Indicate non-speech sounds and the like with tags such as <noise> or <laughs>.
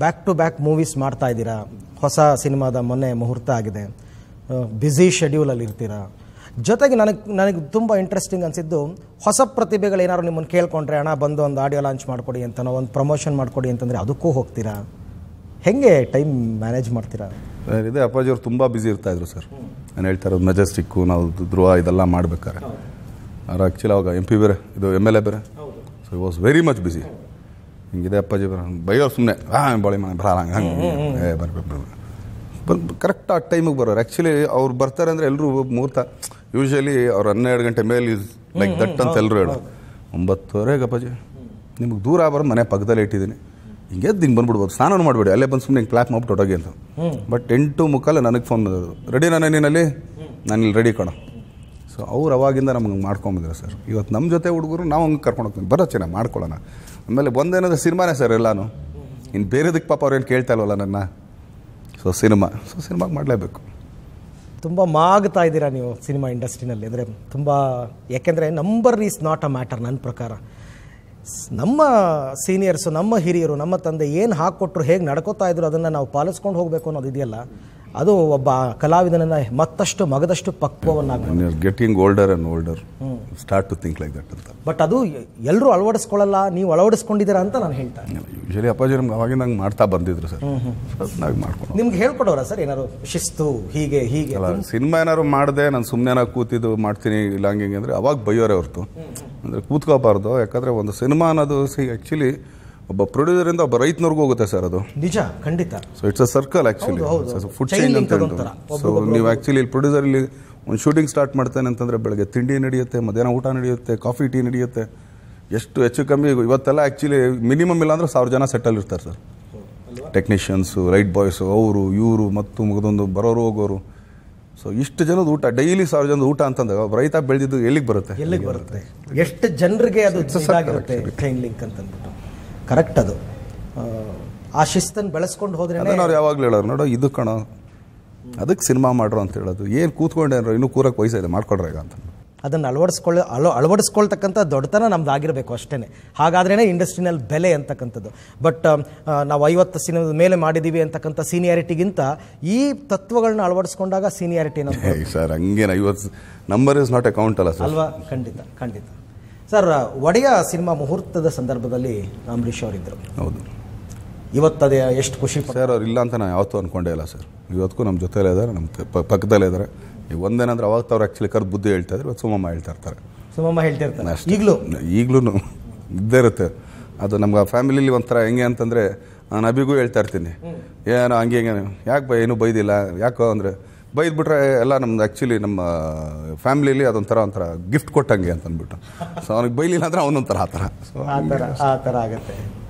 back to back movies ಮಾಡ್ತಾ ಇದ್ದೀರಾ ಹೊಸ ಸಿನಿಮಾದ ಮೊನ್ನೆ ಮುಹೂರ್ತ ಆಗಿದೆ ಬ್ಯುಸಿ ಶೆಡ್ಯೂಲಲ್ಲಿ ಇರ್ತೀರಾ ಜೊತೆಗೆ ನನಗೆ ನನಗೆ ತುಂಬ ಇಂಟ್ರೆಸ್ಟಿಂಗ್ ಅನಿಸಿದ್ದು ಹೊಸ ಪ್ರತಿಭೆಗಳು ಏನಾದ್ರು ನಿಮ್ಮನ್ನು ಕೇಳ್ಕೊಂಡ್ರೆ ಹಣ ಬಂದು ಒಂದು ಆಡಿಯೋ ಲಾಂಚ್ ಮಾಡಿಕೊಡಿ ಅಂತನೋ ಒಂದು ಪ್ರಮೋಷನ್ ಮಾಡಿಕೊಡಿ ಅಂತಂದರೆ ಅದಕ್ಕೂ ಹೋಗ್ತೀರಾ ಹೆಂಗೆ ಟೈಮ್ ಮ್ಯಾನೇಜ್ ಮಾಡ್ತೀರಾ ಇದೆ ಅಪ್ಪಾಜಿ ಅವರು ತುಂಬ ಬ್ಯುಸಿ ಇರ್ತಾಯಿದ್ರು ಸರ್ ನಾನು ಹೇಳ್ತಾ ಇರೋದು ಮೆಜೆಸ್ಟಿಕ್ಕು ನಾವು ಧ್ರುವ ಇದೆಲ್ಲ ಮಾಡ್ಬೇಕಾರೆ ಆ್ಯಕ್ಚುಲಿ ಅವಾಗ ಎಂ ಪಿ ಬೇರೆ ಇದು ಎಮ್ ಎಲ್ ಎ ಬೇರೆ so was very much busy ಹಿಂಗಿದೆ ಅಪ್ಪಾಜಿ ಬೈಯೋರು ಸುಮ್ಮನೆ ಹಾಂ ಬಾಳೆ ಮನೆ ಬರಲ್ಲ ಹಂಗೆ ಬರ್ಬೇಕು ಬಂದು ಕರೆಕ್ಟ್ ಆ ಟೈಮಿಗೆ ಬರೋರು ಆ್ಯಕ್ಚುಲಿ ಅವ್ರು ಬರ್ತಾರೆ ಅಂದರೆ ಎಲ್ಲರೂ ಮುಹೂರ್ತ ಯೂಶ್ವಲಿ ಅವ್ರು ಹನ್ನೆರಡು ಗಂಟೆ ಮೇಲೆ ಇಸ್ ಲೈಕ್ ದಟ್ ಅಂತ ಎಲ್ಲರೂ ಹೇಳು ಒಂಬತ್ತುವರೆಗೆ ಅಪ್ಪಾಜಿ ನಿಮಗೆ ದೂರ ಬರೋ ಮನೆ ಪಕ್ಕದಲ್ಲೇ ಇಟ್ಟಿದ್ದೀನಿ ಹಿಂಗೆ ಹಿಂಗೆ ಬಂದ್ಬಿಡ್ಬೋದು ಸ್ನಾನ ಮಾಡಬೇಡಿ ಅಲ್ಲೇ ಬಂದು ಸುಮ್ಮನೆ ಹಿಂಗೆ ಕ್ಲಾಪ್ ಮಾಡ್ಬಿಟ್ಟು ಹೊರಗೆ ಅಂತ ಬಟ್ ಎಂಟು ಮುಖಾಲ ನನಗೆ ಫೋನ್ ಮಾಡೋದು ರೆಡಿ ನಾನು ನೀನಲ್ಲಿ ನಾನು ಇಲ್ಲಿ ರೆಡಿ ಕಣ ಸೊ ಅವ್ರು ಅವಾಗಿಂದ ನಮ್ಗೆ ಮಾಡ್ಕೊಂಬಂದಿರೋ ಸರ್ ಇವತ್ತು ನಮ್ಮ ಜೊತೆ ಹುಡುಗರು ನಾವು ಹಂಗೆ ಕರ್ಕೊಂಡು ಹೋಗ್ತೀನಿ ಬರೋ ಚೆನ್ನಾಗಿ ಮಾಡ್ಕೊಳ್ಳೋಣ ಆಮೇಲೆ ಒಂದೇನಂದ್ರೆ ಸಿನಿಮಾನೇ ಸರ್ ಎಲ್ಲಾನು ಇನ್ನು ಬೇರೆದಕ್ಕೆ ಪಾಪ ಅವ್ರೇನು ಕೇಳ್ತಾ ಇಲ್ವಲ್ಲ ನನ್ನ ಸೊ ಸಿನಿಮಾ ಸೊ ಸಿನಿಮಾಗೆ ಮಾಡಲೇಬೇಕು ತುಂಬ ಮಾಗ್ತಾ ಇದ್ದೀರಾ ನೀವು ಸಿನಿಮಾ ಇಂಡಸ್ಟ್ರಿನಲ್ಲಿ ಅಂದರೆ ತುಂಬ ಯಾಕೆಂದರೆ number is not a matter ನನ್ನ ಪ್ರಕಾರ ನಮ್ಮ ಸೀನಿಯರ್ಸು ನಮ್ಮ ಹಿರಿಯರು ನಮ್ಮ ತಂದೆ ಏನು ಹಾಕ್ಕೊಟ್ರು ಹೇಗೆ ನಡ್ಕೋತಾ ಇದ್ರು ಅದನ್ನು ನಾವು ಪಾಲಿಸ್ಕೊಂಡು ಹೋಗಬೇಕು ಅನ್ನೋದು ಇದೆಯಲ್ಲ ಅದು ಒಬ್ಬ ಕಲಾವಿದನನ್ನ ಮತ್ತಷ್ಟು ಮಗದಷ್ಟು ಪಕ್ವವನ್ನು getting older and older start to think like that ಅಂತ ಬಟ್ ಅದು ಎಲ್ಲರೂ ಅಳವಡಿಸ್ಕೊಳ್ಳಲ್ಲ ನೀವು ಅಳವಡಿಸ್ಕೊಂಡಿದ್ದೀರಾ ಅಂತ ನಾನು ಹೇಳ್ತಾ ಯೂಶಲಿ ಅಪ್ಪಾಜಿ ನಮ್ಗೆ ಅವಾಗ ನಂಗೆ ಮಾಡ್ತಾ ಬಂದಿದ್ರು ಸರ್ ನಾವು ಮಾಡ್ಕೊಂಡು ನಿಮ್ಗೆ ಹೇಳ್ಕೊಡೋರ ಸರ್ ಏನಾದ್ರು ಶಿಸ್ತು ಹೀಗೆ ಹೀಗೆ ಸಿನಿಮಾ ಏನಾದ್ರು ಮಾಡಿದೆ ನಾನು ಸುಮ್ಮನೆ ಕೂತಿದ್ದು ಮಾಡ್ತೀನಿ ಇಲ್ಲ ಹಂಗೆ ಅಂದರೆ ಅವಾಗ ಬೈಯೋರೇ ಹೊರ್ತು ಅಂದರೆ ಕೂತ್ಕೋಬಾರ್ದು ಯಾಕಂದರೆ ಒಂದು ಸಿನಿಮಾ ಅನ್ನೋದು ಸಿ ಆ್ಯಕ್ಚುಲಿ ಒಬ್ಬ ಪ್ರೊಡ್ಯೂಸರ್ ಇಂದ ಒಬ್ಬ ರೈತನವರೆಗೂ ಹೋಗುತ್ತೆ ಸರ್ ಅದು ನಿಜ ಖಂಡಿತ so it's a circle actually food chain ಅಂತ ಹೇಳ್ತಾರೆ ಸೊ ನೀವು ಆಕ್ಚುಲಿ ಇಲ್ಲಿ ಪ್ರೊಡ್ಯೂಸರ್ ಇಲ್ಲಿ ಒಂದು ಶೂಟಿಂಗ್ ಸ್ಟಾರ್ಟ್ ಮಾಡ್ತಾನೆ ಅಂತಂದ್ರೆ ಬೆಳಗ್ಗೆ ತಿಂಡಿ ನಡೆಯುತ್ತೆ ಮಧ್ಯಾಹ್ನ ಊಟ ನಡೆಯುತ್ತೆ ಕಾಫಿ ಟೀ ನಡೆಯುತ್ತೆ ಎಷ್ಟು ಹೆಚ್ಚು ಕಮ್ಮಿ ಇವತ್ತೆಲ್ಲ ಆಕ್ಚುಲಿ ಮಿನಿಮಮ್ ಇಲ್ಲಾಂದ್ರೆ ಸಾವಿರ ಜನ ಸೆಟಲ್ ಇರ್ತಾರೆ ಸರ್ ಟೆಕ್ನಿಷಿಯನ್ಸು ರೈಟ್ ಬಾಯ್ಸು ಅವರು ಇವರು ಮತ್ತು ಮುಗಿದೊಂದು ಬರೋರು ಹೋಗೋರು ಸೊ ಇಷ್ಟು ಜನದ ಊಟ ಡೈಲಿ ಸಾವಿರ ಜನದ ಊಟ ಅಂತಂದಾಗ ರೈತ ಬೆಳೆದಿದ್ದು ಎಲ್ಲಿಗೆ ಬರುತ್ತೆ ಎಲ್ಲಿಗೆ ಬರುತ್ತೆ ಎಷ್ಟು ಜನರಿಗೆ ಅದು ಲಿಂಕ್ ಅಂತಂದ್ಬಿಟ್ಟು ಕರೆಕ್ಟ್ ಅದು ಆ ಶಿಸ್ತನ್ನು ಬೆಳೆಸ್ಕೊಂಡು ಹೋದ್ರೆ ಅವ್ರು ಯಾವಾಗಲೂ ಹೇಳೋರು ನೋಡೋ ಇದು ಕಣೋ ಅದಕ್ಕೆ ಸಿನಿಮಾ ಮಾಡ್ರು ಅಂತ ಹೇಳೋದು ಏನು ಕೂತ್ಕೊಂಡೆ ಇನ್ನೂ ಕೂರಕ್ಕೆ ವಯಸ್ಸು ಇದೆ ಮಾಡ್ಕೊಡ್ರಿ ಈಗ ಅಂತ ಅದನ್ನು ಅಳವಡಿಸ್ಕೊಳ್ಳ ಅಳ ಅಳವಡಿಸ್ಕೊಳ್ತಕ್ಕಂಥ ದೊಡ್ಡತನ ನಮ್ದು ಆಗಿರಬೇಕು ಅಷ್ಟೇ ಹಾಗಾದ್ರೇ ಇಂಡಸ್ಟ್ರಿನಲ್ ಬೆಲೆ ಅಂತಕ್ಕಂಥದ್ದು ಬಟ್ ನಾವು ಐವತ್ತು ಸಿನಿಮಾದ ಮೇಲೆ ಮಾಡಿದ್ದೀವಿ ಅಂತಕ್ಕಂಥ ಸೀನಿಯಾರಿಟಿಗಿಂತ ಈ ತತ್ವಗಳನ್ನ ಅಳವಡಿಸ್ಕೊಂಡಾಗ ಸೀನಿಯಾರಿಟಿ ಸರ್ ಹಂಗೇನು ಐವತ್ತು ನಂಬರ್ ಇಸ್ ನಾಟ್ ಅಕೌಂಟ್ ಅಲ್ಲ ಸರ್ ಅಲ್ವಾ ಖಂಡಿತ ಖಂಡಿತ ಸರ್ ಒಡೆಯ ಸಿನಿಮಾ ಮುಹೂರ್ತದ ಸಂದರ್ಭದಲ್ಲಿ ಅಂಬರೀಷ್ ಅವರಿದ್ದರು ಹೌದು ಅದೇ ಎಷ್ಟು ಖುಷಿ ಸರ್ ಅವ್ರು ಇಲ್ಲ ಅಂತ ನಾನು ಯಾವತ್ತೂ ಅಂದ್ಕೊಂಡೇ ಇಲ್ಲ ಸರ್ ಇವತ್ತಿಗೂ ನಮ್ಮ ಜೊತೆಲೇ ಇದ್ದಾರೆ ನಮ್ಮ ಪಕ್ಕದಲ್ಲೇ ಇದ್ದಾರೆ ಈಗ ಒಂದೇನಂದ್ರೆ ಅವಾಗ ಅವ್ರು ಆ್ಯಕ್ಚುಲಿ ಕರೆದು ಬುದ್ಧಿ ಹೇಳ್ತಾ ಇದ್ರು ಇವತ್ತು ಸುಮಮ್ಮ ಹೇಳ್ತಾ ಇರ್ತಾರೆ ಸುಮಮ್ಮ ಹೇಳ್ತಾ ಇರ್ತಾರೆ ಈಗಲೂ ಈಗಲೂ <laughs> ಇದ್ದೇ ಇರುತ್ತೆ ಅದು ನಮ್ಗೆ ಆ ಫ್ಯಾಮಿಲಿಲಿ ಒಂಥರ ಹೆಂಗೆ ಅಂತಂದರೆ ನಾನು ಅಭಿಗೂ ಹೇಳ್ತಾ ಇರ್ತೀನಿ ಏನೋ ಹಂಗೆ ಹೆಂಗೆ ಯಾಕೆ ಬೈ ಏನೂ ಬೈದಿಲ್ಲ ಯಾಕೋ ಅಂದರೆ ಬೈದ್ಬಿಟ್ರೆ ಎಲ್ಲ ನಮ್ದು ಆ್ಯಕ್ಚುಲಿ ನಮ್ಮ ಫ್ಯಾಮಿಲಿಯಲ್ಲಿ ಅದೊಂಥರ ಒಂಥರ ಗಿಫ್ಟ್ ಕೊಟ್ಟಂಗೆ ಅಂತಂದ್ಬಿಟ್ಟು ಸೊ ಅವ್ನಿಗೆ ಬೈಲಿಲ್ಲ ಅಂದರೆ ಅವನೊಂಥರ ಆ ಥರ ಸೊ ಆ ಥರ ಆ ಥರ ಆಗುತ್ತೆ